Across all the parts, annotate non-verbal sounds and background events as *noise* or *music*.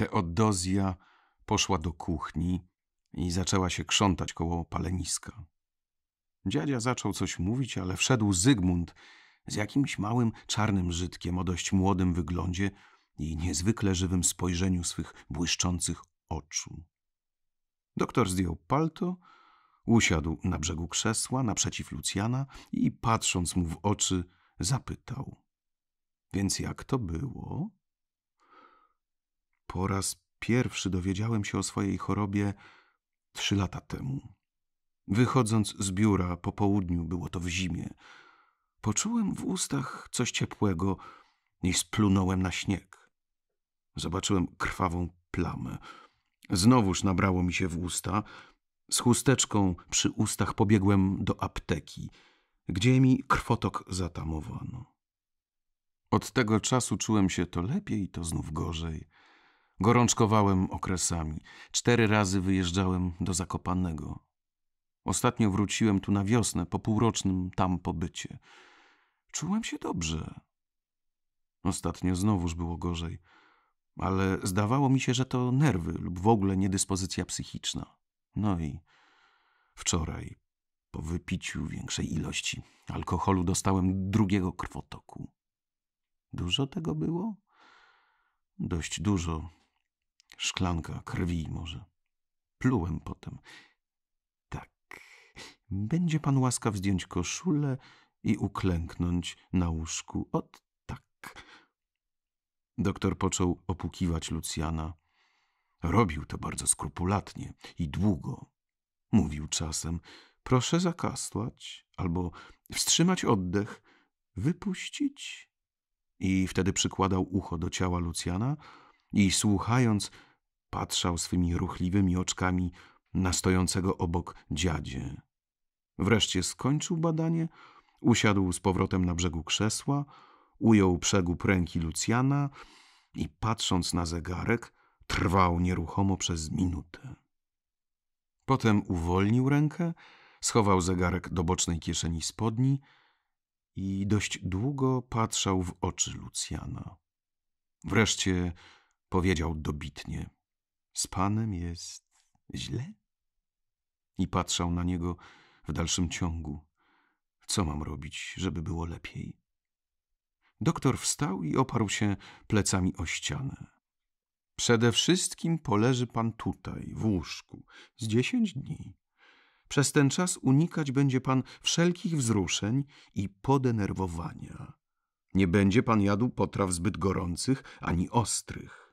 Teodozja poszła do kuchni i zaczęła się krzątać koło paleniska. Dziadzia zaczął coś mówić, ale wszedł Zygmunt z jakimś małym czarnym żydkiem o dość młodym wyglądzie i niezwykle żywym spojrzeniu swych błyszczących oczu. Doktor zdjął palto, usiadł na brzegu krzesła naprzeciw Lucjana i patrząc mu w oczy, zapytał. Więc jak to było? Po raz pierwszy dowiedziałem się o swojej chorobie trzy lata temu. Wychodząc z biura po południu, było to w zimie, poczułem w ustach coś ciepłego i splunąłem na śnieg. Zobaczyłem krwawą plamę. Znowuż nabrało mi się w usta. Z chusteczką przy ustach pobiegłem do apteki, gdzie mi krwotok zatamowano. Od tego czasu czułem się to lepiej, to znów gorzej – Gorączkowałem okresami. Cztery razy wyjeżdżałem do Zakopanego. Ostatnio wróciłem tu na wiosnę po półrocznym tam pobycie. Czułem się dobrze. Ostatnio znowuż było gorzej, ale zdawało mi się, że to nerwy lub w ogóle niedyspozycja psychiczna. No i wczoraj, po wypiciu większej ilości alkoholu, dostałem drugiego krwotoku. Dużo tego było? Dość dużo Szklanka krwi może. Plułem potem. Tak. Będzie pan łaskaw zdjąć koszulę i uklęknąć na łóżku. Ot tak. Doktor począł opukiwać Lucjana. Robił to bardzo skrupulatnie i długo. Mówił czasem, proszę zakasłać albo wstrzymać oddech, wypuścić. I wtedy przykładał ucho do ciała Lucjana i słuchając, patrzał swymi ruchliwymi oczkami na stojącego obok dziadzie. Wreszcie skończył badanie, usiadł z powrotem na brzegu krzesła, ujął przegub ręki Lucjana i patrząc na zegarek, trwał nieruchomo przez minutę. Potem uwolnił rękę, schował zegarek do bocznej kieszeni spodni i dość długo patrzał w oczy Lucjana. Wreszcie powiedział dobitnie – z panem jest źle? I patrzał na niego w dalszym ciągu. Co mam robić, żeby było lepiej? Doktor wstał i oparł się plecami o ścianę. Przede wszystkim poleży pan tutaj, w łóżku, z dziesięć dni. Przez ten czas unikać będzie pan wszelkich wzruszeń i podenerwowania. Nie będzie pan jadł potraw zbyt gorących ani ostrych.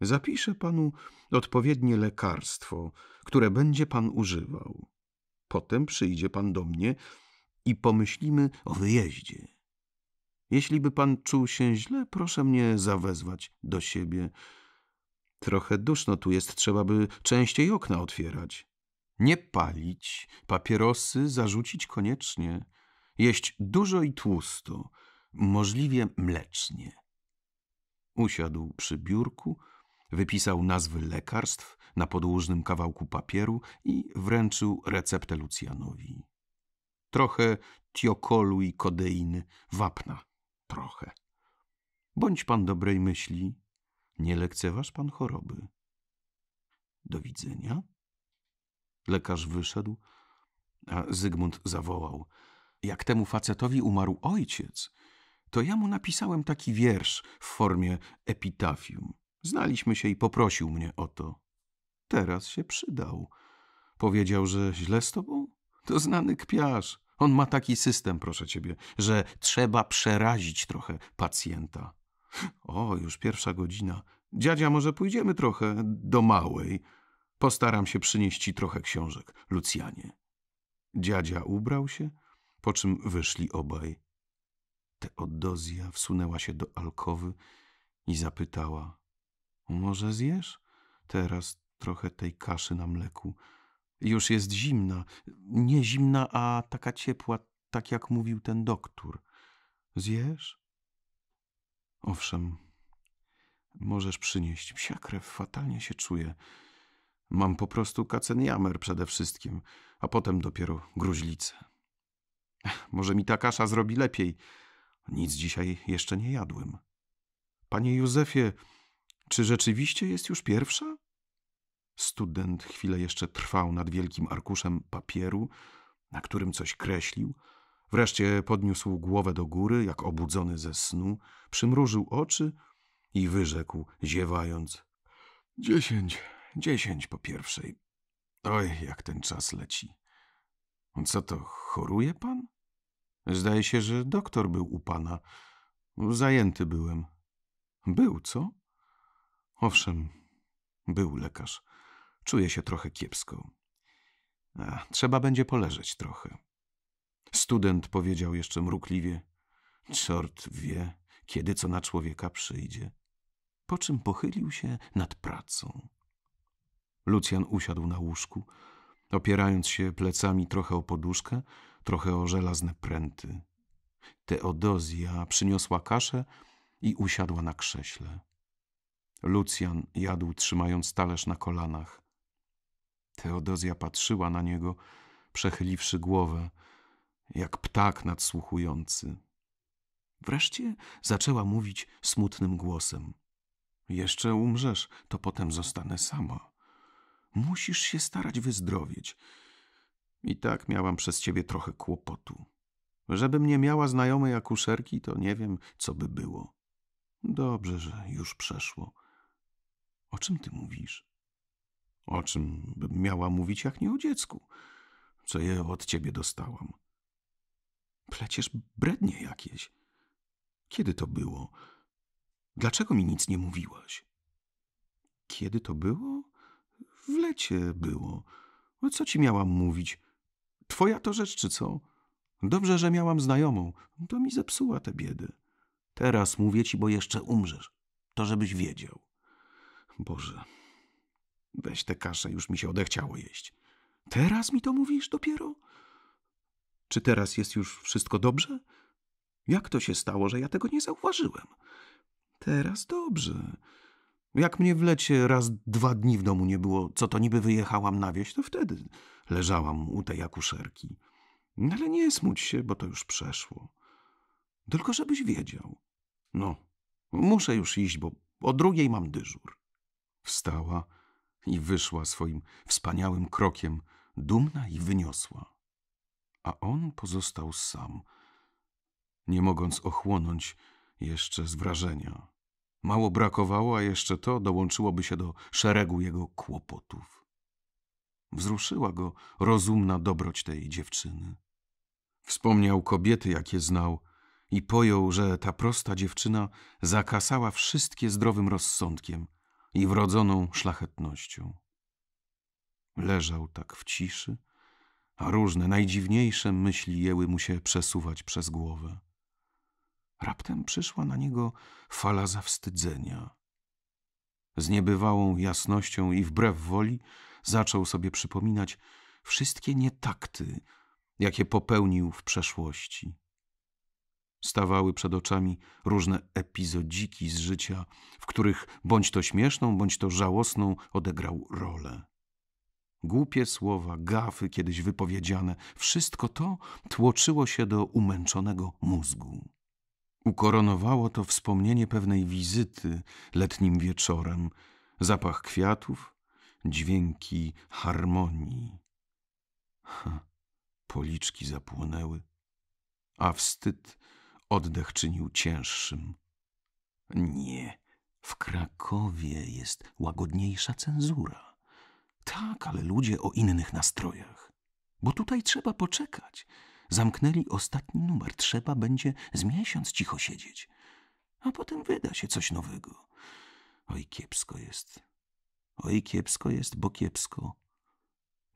Zapiszę panu odpowiednie lekarstwo, które będzie pan używał. Potem przyjdzie pan do mnie i pomyślimy o wyjeździe. Jeśli by pan czuł się źle, proszę mnie zawezwać do siebie. Trochę duszno tu jest, trzeba by częściej okna otwierać. Nie palić, papierosy zarzucić koniecznie, jeść dużo i tłusto, możliwie mlecznie. Usiadł przy biurku, Wypisał nazwy lekarstw na podłużnym kawałku papieru i wręczył receptę Lucjanowi. Trochę tiokolu i kodeiny, wapna, trochę. Bądź pan dobrej myśli, nie lekceważ pan choroby. Do widzenia. Lekarz wyszedł, a Zygmunt zawołał. Jak temu facetowi umarł ojciec, to ja mu napisałem taki wiersz w formie epitafium. Znaliśmy się i poprosił mnie o to. Teraz się przydał. Powiedział, że źle z tobą? To znany kpiarz. On ma taki system, proszę ciebie, że trzeba przerazić trochę pacjenta. O, już pierwsza godzina. Dziadzia, może pójdziemy trochę do małej. Postaram się przynieść ci trochę książek, Lucjanie. Dziadzia ubrał się, po czym wyszli obaj. Teodozja wsunęła się do alkowy i zapytała: może zjesz teraz trochę tej kaszy na mleku. Już jest zimna. Nie zimna, a taka ciepła, tak jak mówił ten doktor. Zjesz? Owszem, możesz przynieść. Psia krew, fatalnie się czuję. Mam po prostu kacenjamer przede wszystkim, a potem dopiero gruźlicę. Może mi ta kasza zrobi lepiej. Nic dzisiaj jeszcze nie jadłem. Panie Józefie, czy rzeczywiście jest już pierwsza? Student chwilę jeszcze trwał nad wielkim arkuszem papieru, na którym coś kreślił. Wreszcie podniósł głowę do góry, jak obudzony ze snu, przymrużył oczy i wyrzekł, ziewając: Dziesięć, dziesięć po pierwszej. Oj, jak ten czas leci. Co to, choruje pan? Zdaje się, że doktor był u pana. Zajęty byłem. Był, co? Owszem, był lekarz. Czuję się trochę kiepsko. A, trzeba będzie poleżeć trochę. Student powiedział jeszcze mrukliwie. Czort wie, kiedy co na człowieka przyjdzie. Po czym pochylił się nad pracą. Lucjan usiadł na łóżku, opierając się plecami trochę o poduszkę, trochę o żelazne pręty. Teodozja przyniosła kaszę i usiadła na krześle. Lucjan jadł trzymając talerz na kolanach. Teodozja patrzyła na niego, przechyliwszy głowę, jak ptak nadsłuchujący. Wreszcie zaczęła mówić smutnym głosem. Jeszcze umrzesz, to potem zostanę sama. Musisz się starać wyzdrowieć. I tak miałam przez ciebie trochę kłopotu. Żebym nie miała znajomej akuszerki, to nie wiem, co by było. Dobrze, że już przeszło. O czym ty mówisz? O czym bym miała mówić, jak nie o dziecku? Co je od ciebie dostałam? Pleciesz brednie jakieś. Kiedy to było? Dlaczego mi nic nie mówiłaś? Kiedy to było? W lecie było. co ci miałam mówić? Twoja to rzecz, czy co? Dobrze, że miałam znajomą. To mi zepsuła te biedy. Teraz mówię ci, bo jeszcze umrzesz. To żebyś wiedział. Boże, weź tę kaszę, już mi się odechciało jeść. Teraz mi to mówisz dopiero? Czy teraz jest już wszystko dobrze? Jak to się stało, że ja tego nie zauważyłem? Teraz dobrze. Jak mnie w lecie raz dwa dni w domu nie było, co to niby wyjechałam na wieś, to wtedy leżałam u tej akuszerki. Ale nie smuć się, bo to już przeszło. Tylko żebyś wiedział. No, muszę już iść, bo o drugiej mam dyżur. Wstała i wyszła swoim wspaniałym krokiem, dumna i wyniosła. A on pozostał sam, nie mogąc ochłonąć jeszcze z wrażenia. Mało brakowało, a jeszcze to dołączyłoby się do szeregu jego kłopotów. Wzruszyła go rozumna dobroć tej dziewczyny. Wspomniał kobiety, jakie znał, i pojął, że ta prosta dziewczyna zakasała wszystkie zdrowym rozsądkiem – i wrodzoną szlachetnością. Leżał tak w ciszy, a różne najdziwniejsze myśli jęły mu się przesuwać przez głowę. Raptem przyszła na niego fala zawstydzenia. Z niebywałą jasnością i wbrew woli zaczął sobie przypominać wszystkie nietakty, jakie popełnił w przeszłości. Stawały przed oczami różne epizodziki z życia, w których bądź to śmieszną, bądź to żałosną odegrał rolę. Głupie słowa, gafy kiedyś wypowiedziane, wszystko to tłoczyło się do umęczonego mózgu. Ukoronowało to wspomnienie pewnej wizyty letnim wieczorem, zapach kwiatów, dźwięki harmonii. Ha, policzki zapłonęły, a wstyd oddech czynił cięższym. Nie, w Krakowie jest łagodniejsza cenzura. Tak, ale ludzie o innych nastrojach. Bo tutaj trzeba poczekać. Zamknęli ostatni numer, trzeba będzie z miesiąc cicho siedzieć. A potem wyda się coś nowego. Oj, kiepsko jest. Oj, kiepsko jest, bo kiepsko.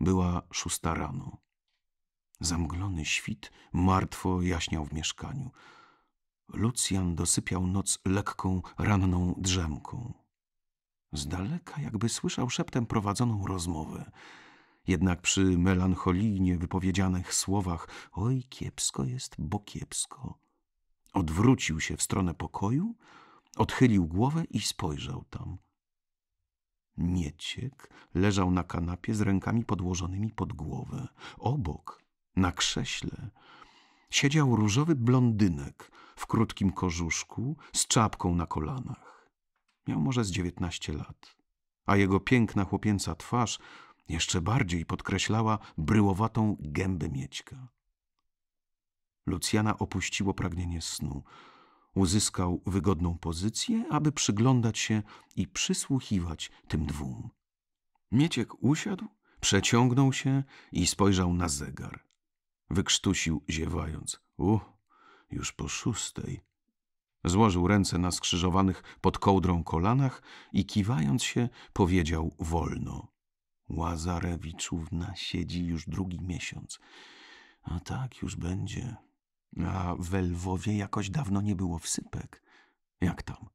Była szósta rano. Zamglony świt martwo jaśniał w mieszkaniu. Lucjan dosypiał noc lekką, ranną drzemką. Z daleka jakby słyszał szeptem prowadzoną rozmowę. Jednak przy melancholijnie wypowiedzianych słowach oj kiepsko jest, bo kiepsko. Odwrócił się w stronę pokoju, odchylił głowę i spojrzał tam. Nieciek leżał na kanapie z rękami podłożonymi pod głowę. Obok, na krześle, siedział różowy blondynek w krótkim kożuszku z czapką na kolanach. Miał może z dziewiętnaście lat, a jego piękna chłopięca twarz jeszcze bardziej podkreślała bryłowatą gębę Miećka. Lucjana opuściło pragnienie snu. Uzyskał wygodną pozycję, aby przyglądać się i przysłuchiwać tym dwóm. Mieciek usiadł, przeciągnął się i spojrzał na zegar wykrztusił ziewając. U, już po szóstej. Złożył ręce na skrzyżowanych pod kołdrą kolanach i kiwając się powiedział wolno. Łazarewiczówna siedzi już drugi miesiąc. A tak już będzie. A w Lwowie jakoś dawno nie było wsypek. Jak tam?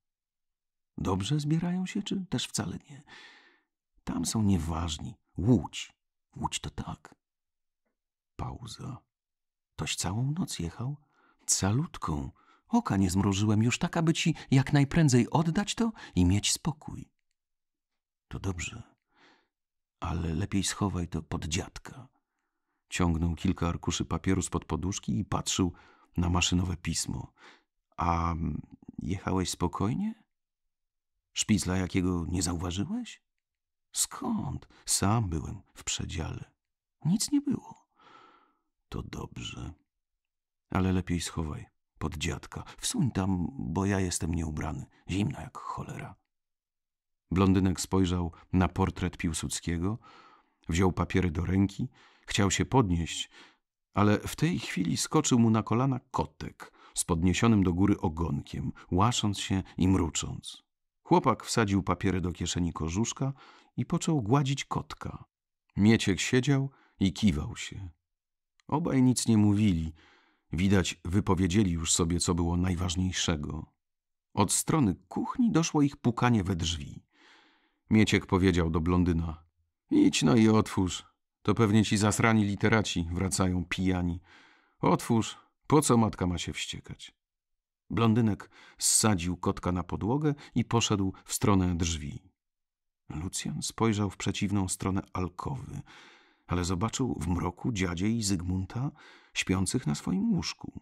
Dobrze zbierają się, czy też wcale nie? Tam są nieważni. Łódź. Łódź to tak. Pauza. Toś całą noc jechał? Calutką. Oka nie zmrużyłem już tak, aby ci jak najprędzej oddać to i mieć spokój. To dobrze, ale lepiej schowaj to pod dziadka. Ciągnął kilka arkuszy papieru spod poduszki i patrzył na maszynowe pismo. A jechałeś spokojnie? Szpicla jakiego nie zauważyłeś? Skąd? Sam byłem w przedziale. Nic nie było. To dobrze. Ale lepiej schowaj, pod dziadka. Wsuń tam, bo ja jestem nieubrany. Zimno jak cholera. Blondynek spojrzał na portret Piłsudskiego, wziął papiery do ręki, chciał się podnieść, ale w tej chwili skoczył mu na kolana kotek z podniesionym do góry ogonkiem, łasząc się i mrucząc. Chłopak wsadził papiery do kieszeni korzuszka i począł gładzić kotka. Mieciek siedział i kiwał się. Obaj nic nie mówili. Widać, wypowiedzieli już sobie, co było najważniejszego. Od strony kuchni doszło ich pukanie we drzwi. Mieciek powiedział do blondyna. Idź no i otwórz. To pewnie ci zasrani literaci wracają pijani. Otwórz. Po co matka ma się wściekać? Blondynek zsadził kotka na podłogę i poszedł w stronę drzwi. Lucjan spojrzał w przeciwną stronę alkowy ale zobaczył w mroku dziadzie i Zygmunta śpiących na swoim łóżku.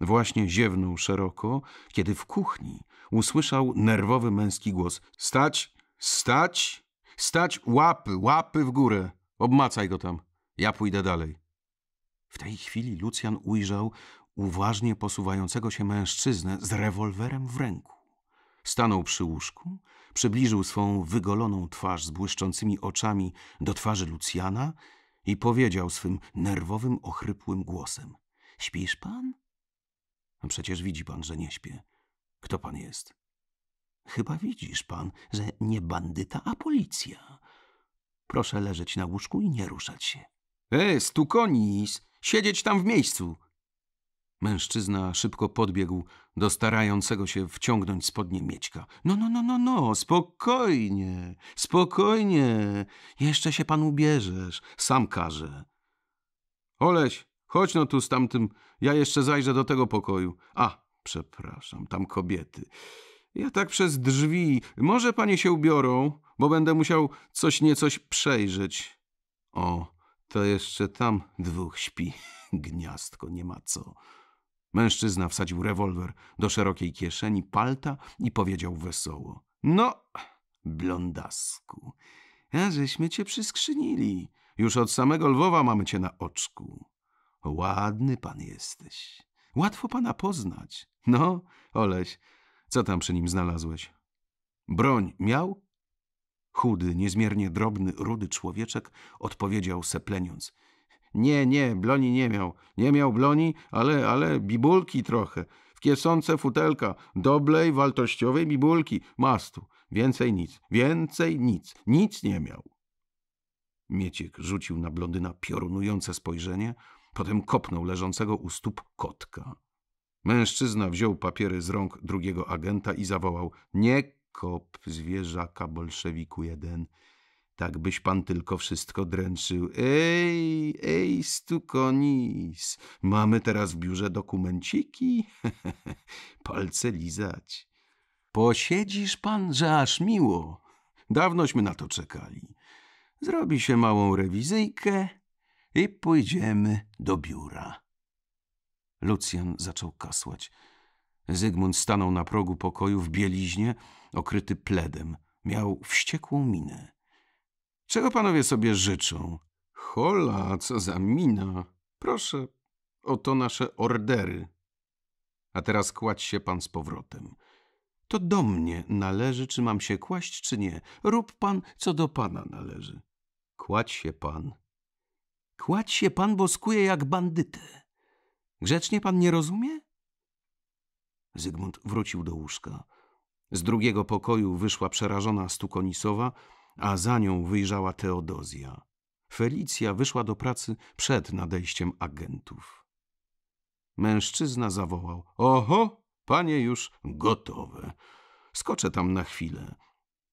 Właśnie ziewnął szeroko, kiedy w kuchni usłyszał nerwowy męski głos: Stać, stać, stać, łapy, łapy w górę, obmacaj go tam, ja pójdę dalej. W tej chwili Lucjan ujrzał uważnie posuwającego się mężczyznę z rewolwerem w ręku. Stanął przy łóżku Przybliżył swą wygoloną twarz z błyszczącymi oczami do twarzy Lucjana i powiedział swym nerwowym, ochrypłym głosem. Śpisz pan? No przecież widzi pan, że nie śpię. Kto pan jest? Chyba widzisz pan, że nie bandyta, a policja. Proszę leżeć na łóżku i nie ruszać się. E, stukonis! Siedzieć tam w miejscu! Mężczyzna szybko podbiegł do starającego się wciągnąć spodnie Miećka. No, no, no, no, no, spokojnie, spokojnie. Jeszcze się pan ubierzesz, sam każe. Oleś, chodź no tu z tamtym, ja jeszcze zajrzę do tego pokoju. A, przepraszam, tam kobiety. Ja tak przez drzwi. Może panie się ubiorą, bo będę musiał coś niecoś przejrzeć. O, to jeszcze tam dwóch śpi. *laughs* Gniazdko, nie ma co. Mężczyzna wsadził rewolwer do szerokiej kieszeni palta i powiedział wesoło. No, blondasku, a żeśmy cię przyskrzynili. Już od samego Lwowa mamy cię na oczku. Ładny pan jesteś. Łatwo pana poznać. No, Oleś, co tam przy nim znalazłeś? Broń miał? Chudy, niezmiernie drobny, rudy człowieczek odpowiedział sepleniąc – nie, nie, bloni nie miał. Nie miał bloni, ale, ale bibulki trochę. W kiesonce futelka, doblej, wartościowej bibulki, mastu. Więcej nic, więcej nic, nic nie miał. Mieciek rzucił na blondyna piorunujące spojrzenie, potem kopnął leżącego u stóp kotka. Mężczyzna wziął papiery z rąk drugiego agenta i zawołał – nie kop zwierzaka bolszewiku jeden – tak byś pan tylko wszystko dręczył. Ej, ej, stukonis, mamy teraz w biurze dokumenciki? *laughs* Palce lizać. Posiedzisz pan, że aż miło. Dawnośmy na to czekali. Zrobi się małą rewizyjkę i pójdziemy do biura. Lucjan zaczął kasłać. Zygmunt stanął na progu pokoju w bieliźnie, okryty pledem. Miał wściekłą minę. Czego panowie sobie życzą? Hola, co za mina. Proszę, oto nasze ordery. A teraz kładź się pan z powrotem. To do mnie należy, czy mam się kłaść, czy nie. Rób pan, co do pana należy. Kładź się pan. Kładź się pan, boskuje jak bandyty. Grzecznie pan nie rozumie? Zygmunt wrócił do łóżka. Z drugiego pokoju wyszła przerażona Stukonisowa, a za nią wyjrzała Teodozja. Felicja wyszła do pracy przed nadejściem agentów. Mężczyzna zawołał: Oho, panie już gotowe. Skoczę tam na chwilę.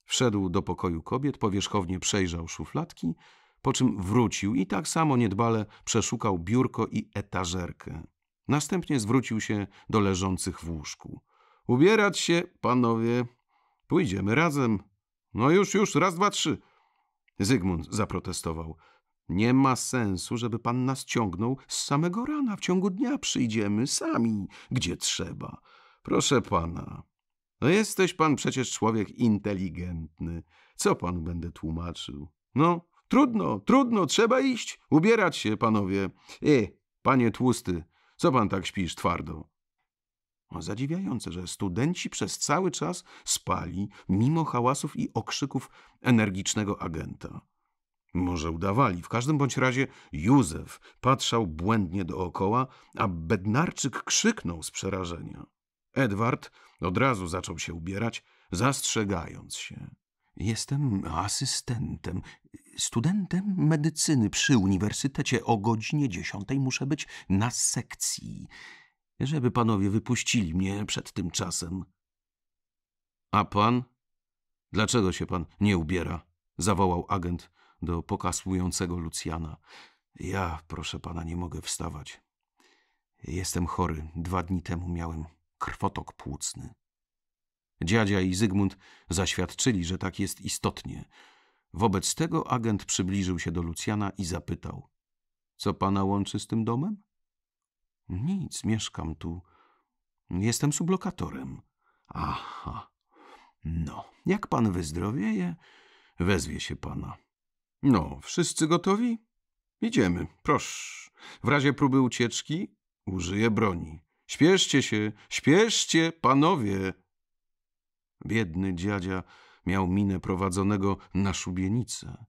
Wszedł do pokoju kobiet, powierzchownie przejrzał szufladki, po czym wrócił i tak samo niedbale przeszukał biurko i etażerkę. Następnie zwrócił się do leżących w łóżku. Ubierać się, panowie. Pójdziemy razem no już, już, raz, dwa, trzy. Zygmunt zaprotestował. Nie ma sensu, żeby pan nas ciągnął z samego rana. W ciągu dnia przyjdziemy sami, gdzie trzeba. Proszę pana, no jesteś pan przecież człowiek inteligentny. Co pan będę tłumaczył? No, trudno, trudno, trzeba iść, ubierać się, panowie. E, panie tłusty, co pan tak śpisz twardo? No, zadziwiające, że studenci przez cały czas spali, mimo hałasów i okrzyków energicznego agenta. Może udawali, w każdym bądź razie Józef patrzał błędnie dookoła, a Bednarczyk krzyknął z przerażenia. Edward od razu zaczął się ubierać, zastrzegając się. Jestem asystentem, studentem medycyny przy uniwersytecie. O godzinie dziesiątej muszę być na sekcji żeby panowie wypuścili mnie przed tym czasem. A pan? Dlaczego się pan nie ubiera? zawołał agent do pokasłującego Lucjana. Ja, proszę pana, nie mogę wstawać. Jestem chory. Dwa dni temu miałem krwotok płucny. Dziadzia i Zygmunt zaświadczyli, że tak jest istotnie. Wobec tego agent przybliżył się do Lucjana i zapytał: Co pana łączy z tym domem? Nic, mieszkam tu. Jestem sublokatorem. Aha. No, jak pan wyzdrowieje, wezwie się pana. No, wszyscy gotowi? Idziemy, proszę. W razie próby ucieczki użyję broni. Śpieszcie się, śpieszcie, panowie! Biedny dziadzia miał minę prowadzonego na szubienicę.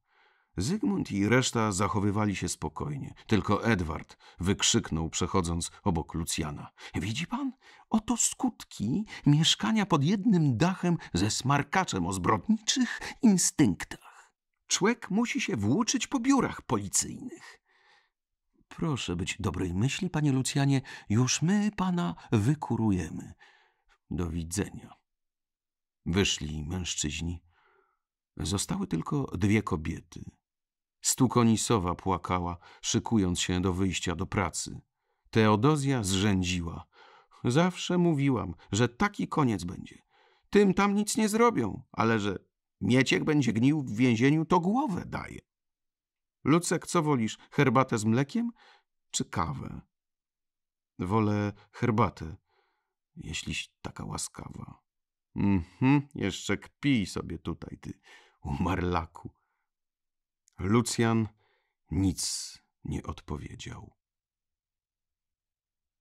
Zygmunt i reszta zachowywali się spokojnie. Tylko Edward wykrzyknął, przechodząc obok Lucjana. Widzi pan? Oto skutki mieszkania pod jednym dachem ze smarkaczem o zbrodniczych instynktach. Człek musi się włóczyć po biurach policyjnych. Proszę być dobrej myśli, panie Lucjanie, już my pana wykurujemy. Do widzenia. Wyszli mężczyźni. Zostały tylko dwie kobiety. Stu Konisowa płakała, szykując się do wyjścia do pracy. Teodozja zrzędziła. Zawsze mówiłam, że taki koniec będzie. Tym tam nic nie zrobią, ale że mieciek będzie gnił w więzieniu, to głowę daje. Lucek, co wolisz, herbatę z mlekiem czy kawę? Wolę herbatę, jeśliś taka łaskawa. Mhm, jeszcze kpij sobie tutaj, ty umarlaku. Lucjan nic nie odpowiedział.